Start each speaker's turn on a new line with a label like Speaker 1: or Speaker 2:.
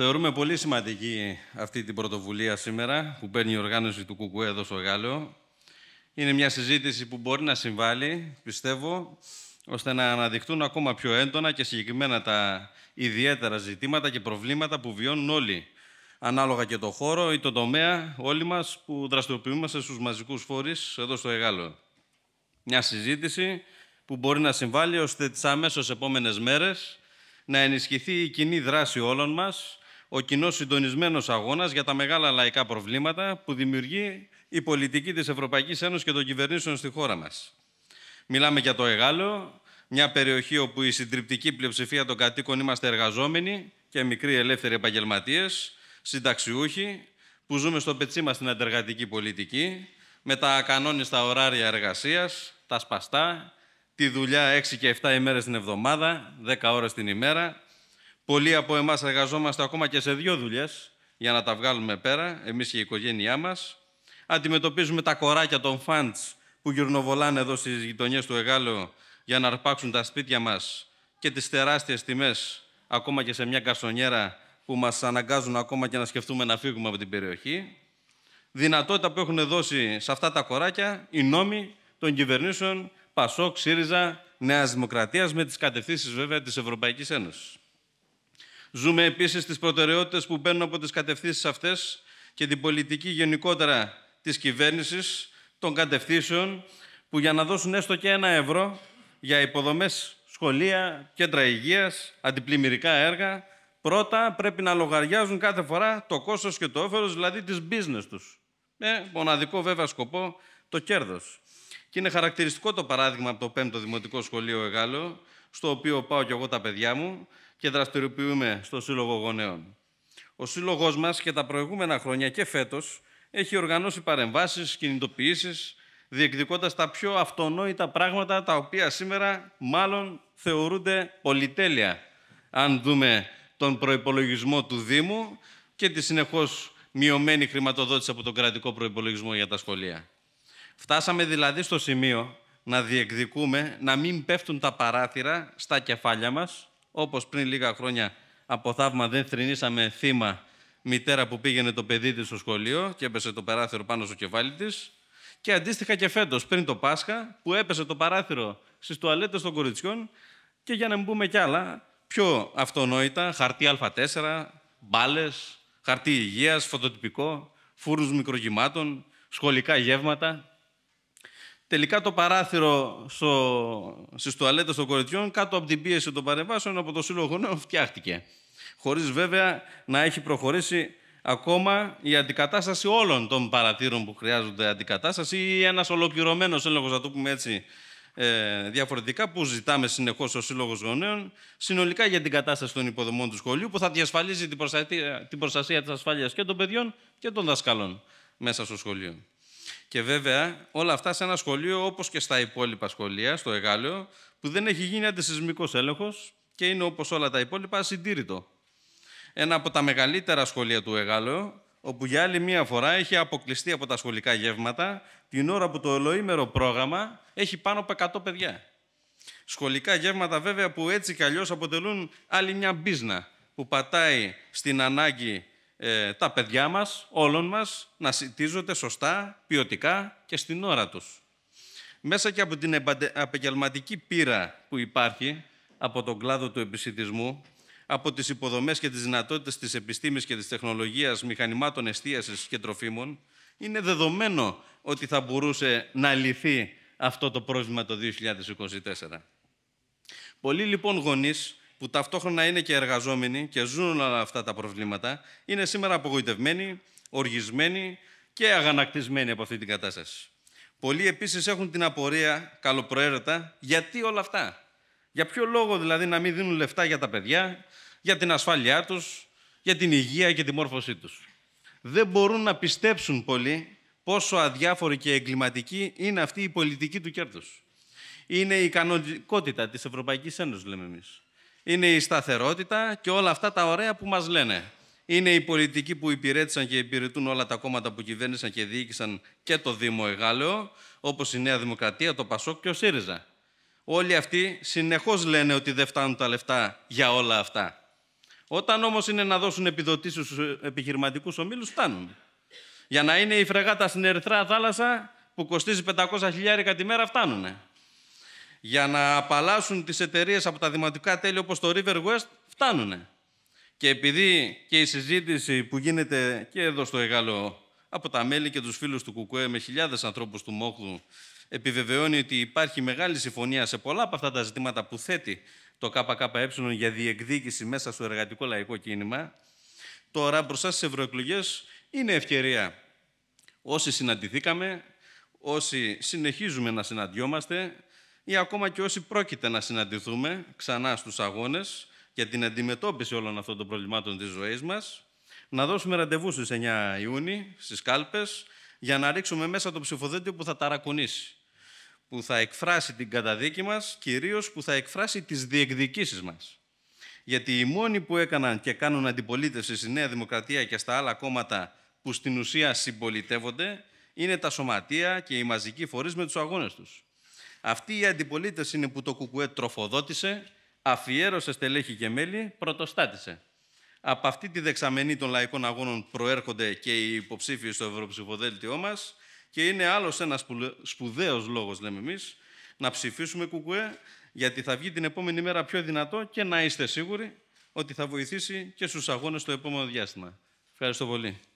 Speaker 1: Θεωρούμε πολύ σημαντική αυτή την πρωτοβουλία σήμερα που παίρνει η οργάνωση του ΚΚΕ εδώ στο Γάλλο. Είναι μια συζήτηση που μπορεί να συμβάλλει, πιστεύω, ώστε να αναδειχτούν ακόμα πιο έντονα και συγκεκριμένα τα ιδιαίτερα ζητήματα και προβλήματα που βιώνουν όλοι, ανάλογα και το χώρο ή το τομέα όλοι μας που δραστηριοποιούμαστε στους μαζικούς φόρεις εδώ στο Εγάλο. Μια συζήτηση που μπορεί να συμβάλλει ώστε τις αμέσως επόμενες μέρες να ενισχυθεί η κοινή δράση όλων μας ο κοινός συντονισμένος αγώνας για τα μεγάλα λαϊκά προβλήματα που δημιουργεί η πολιτική της Ευρωπαϊκής Ένωσης και των κυβερνήσεων στη χώρα μας. Μιλάμε για το Εγάλεο, μια περιοχή όπου η συντριπτική πλειοψηφία των κατοίκων είμαστε εργαζόμενοι και μικροί ελεύθεροι επαγγελματίες, συνταξιούχοι, που ζούμε στο πετσί μας στην αντεργατική πολιτική, με τα ακανόνιστα ωράρια εργασίας, τα σπαστά, τη δουλειά 6 και 7 ημέρες την εβδομάδα, 10 ώρες την ημέρα, Πολλοί από εμάς εργαζόμαστε ακόμα και σε δύο δουλειές για να τα βγάλουμε πέρα, εμείς και η οικογένειά μας. Αντιμετωπίζουμε τα κοράκια των φαντ που γυρνοβολάνε εδώ στις γειτονιές του Εγάλεο για να αρπάξουν τα σπίτια μας και τις τεράστιες τιμές, ακόμα και σε μια κασονιέρα που μας αναγκάζουν ακόμα και να σκεφτούμε να φύγουμε από την περιοχή. Δυνατότητα που έχουν δώσει σε αυτά τα κοράκια οι νόμοι των κυβερνήσεων Πασόκ, ΣΥΡΙΖΑ, νέας δημοκρατίας με τις κατευθύνσεις βέβαια της Ευρωπαϊκής Ένωσης. Ζούμε επίσης τις προτεραιότητες που μπαίνουν από τις κατευθύνσεις αυτές και την πολιτική γενικότερα της κυβέρνησης, των κατευθύνσεων, που για να δώσουν έστω και ένα ευρώ για υποδομές σχολεία, κέντρα υγείας, αντιπλημμυρικά έργα, πρώτα πρέπει να λογαριάζουν κάθε φορά το κόστος και το όφελος, δηλαδή της business τους. Με μοναδικό βέβαια σκοπό το κέρδος. Και είναι χαρακτηριστικό το παράδειγμα από το 5ο Δημοτικό Σχολείο Εγάλο, στο οποίο πάω κι εγώ τα παιδιά μου, και δραστηριοποιούμε στο Σύλλογο Γονέων. Ο Σύλλογός μας και τα προηγούμενα χρόνια και φέτος έχει οργανώσει παρεμβάσεις, κινητοποιήσεις, διεκδικώντας τα πιο αυτονόητα πράγματα τα οποία σήμερα μάλλον θεωρούνται πολυτέλεια. Αν δούμε τον προϋπολογισμό του Δήμου και τη συνεχώς μειωμένη χρηματοδότηση από τον κρατικό προϋπολογισμό για τα σχολεία. Φτάσαμε δηλαδή στο σημείο να διεκδικούμε να μην πέφτουν τα παράθυρα στα κεφάλια μας όπως πριν λίγα χρόνια από θαύμα δεν θρυνήσαμε θύμα μητέρα που πήγαινε το παιδί της στο σχολείο και έπεσε το παράθυρο πάνω στο κεφάλι της. Και αντίστοιχα και φέτος πριν το Πάσχα που έπεσε το παράθυρο στις τουαλέτες των κοριτσιών και για να μην πούμε κι άλλα πιο αυτονόητα, χαρτί Α4, μπάλες, χαρτί υγείας, φωτοτυπικό, φούρνους μικρογυμάτων, σχολικά γεύματα. Τελικά το παράθυρο στο, στις τουαλέτες των κοριτσιών κάτω από την πίεση των παρεμβάσεων από το Σύλλογο Γονέων φτιάχτηκε. Χωρίς βέβαια να έχει προχωρήσει ακόμα η αντικατάσταση όλων των παρατήρων που χρειάζονται αντικατάσταση ή ένας ολοκληρωμένος έλεγχος, να το πούμε έτσι, ε, διαφορετικά που ζητάμε συνεχώς ο Σύλλογος Γονέων, συνολικά για την κατάσταση των υποδομών του σχολείου, που θα διασφαλίζει την προστασία, την προστασία της ασφάλειας και των παιδιών και των δασκάλων μέσα στο σχολείο. Και βέβαια όλα αυτά σε ένα σχολείο όπως και στα υπόλοιπα σχολεία, στο Εγάλεο, που δεν έχει γίνει αντισυσμικός έλεγχος και είναι όπως όλα τα υπόλοιπα ασυντήρητο. Ένα από τα μεγαλύτερα σχολεία του Εγάλεο, όπου για άλλη μία φορά έχει αποκλειστεί από τα σχολικά γεύματα την ώρα που το ολοήμερο πρόγραμμα έχει πάνω από 100 παιδιά. Σχολικά γεύματα βέβαια που έτσι κι αλλιώς αποτελούν άλλη μια μπίζνα που πατάει στην ανάγκη ε, τα παιδιά μας, όλων μας, να σητίζονται σωστά, ποιοτικά και στην ώρα τους. Μέσα και από την επαγγελματική πείρα που υπάρχει από τον κλάδο του επισητισμού, από τις υποδομές και τις δυνατότητες της επιστήμης και της τεχνολογίας μηχανημάτων εστίασης και τροφίμων, είναι δεδομένο ότι θα μπορούσε να λυθεί αυτό το πρόβλημα το 2024. Πολλοί λοιπόν γονείς που ταυτόχρονα είναι και εργαζόμενοι και ζουν όλα αυτά τα προβλήματα, είναι σήμερα απογοητευμένοι, οργισμένοι και αγανακτισμένοι από αυτή την κατάσταση. Πολλοί επίσης έχουν την απορία καλοπροαίρετα γιατί όλα αυτά. Για ποιο λόγο δηλαδή να μην δίνουν λεφτά για τα παιδιά, για την ασφάλειά τους, για την υγεία και τη μόρφωσή τους. Δεν μπορούν να πιστέψουν πολλοί πόσο αδιάφορη και εγκληματική είναι αυτή η πολιτική του κέρδους. Είναι η κανονικότητα της Ευρωπαϊκής Ένωσης, λέμε εμείς είναι η σταθερότητα και όλα αυτά τα ωραία που μας λένε. Είναι οι πολιτικοί που υπηρέτησαν και υπηρετούν όλα τα κόμματα που κυβέρνησαν και διοίκησαν και το Δήμο Εγάλεο, όπως η Νέα Δημοκρατία, το Πασόκ και ο ΣΥΡΙΖΑ. Όλοι αυτοί συνεχώς λένε ότι δεν φτάνουν τα λεφτά για όλα αυτά. Όταν όμως είναι να δώσουν επιδοτήσεις στους επιχειρηματικούς ομίλους, φτάνουν. Για να είναι η φρεγάτα στην Ερυθρά Θάλασσα που κοστίζει 500 χιλιάρικα τη μέρα, φτάνουν για να απαλλάσσουν τις εταιρείες από τα δημοτικά τέλη όπως το River West φτάνουν. Και επειδή και η συζήτηση που γίνεται και εδώ στο Εγάλο από τα μέλη και τους φίλους του ΚΚΕ με χιλιάδες ανθρώπους του Μόχδου επιβεβαιώνει ότι υπάρχει μεγάλη συμφωνία σε πολλά από αυτά τα ζητήματα που θέτει το ΚΚΕ για διεκδίκηση μέσα στο εργατικό λαϊκό κίνημα, τώρα μπροστά στις ευρωεκλογές είναι ευκαιρία. Όσοι συναντηθήκαμε, όσοι συνεχίζουμε να συναντιόμαστε, ή ακόμα και όσοι πρόκειται να συναντηθούμε ξανά στους αγώνες για την αντιμετώπιση όλων αυτών των προβλημάτων της ζωής μας, να δώσουμε ραντεβού στις 9 Ιούνιου, στις κάλπες, για να ρίξουμε μέσα το ψηφοδέλτιο που θα ταρακουνήσει, που θα εκφράσει την καταδίκη μας, κυρίως που θα εκφράσει τις διεκδικήσεις μας. Γιατί οι μόνοι που έκαναν και κάνουν αντιπολίτευση στη Νέα Δημοκρατία και στα άλλα κόμματα που στην ουσία συμπολιτεύονται, είναι τα σωματεία και οι μαζικοί φορείς με τους αγώνες τους. Αυτή η αντιπολίτευση είναι που το κουκουέ τροφοδότησε, αφιέρωσε στελέχη και μέλη, πρωτοστάτησε. Από αυτή τη δεξαμενή των λαϊκών αγώνων προέρχονται και οι υποψήφοι στο ευρωψηφοδέλτιό μας και είναι άλλος ένας σπουδαίος λόγος, λέμε εμείς, να ψηφίσουμε κουκουέ, γιατί θα βγει την επόμενη μέρα πιο δυνατό και να είστε σίγουροι ότι θα βοηθήσει και στους αγώνες το επόμενο διάστημα. Ευχαριστώ πολύ.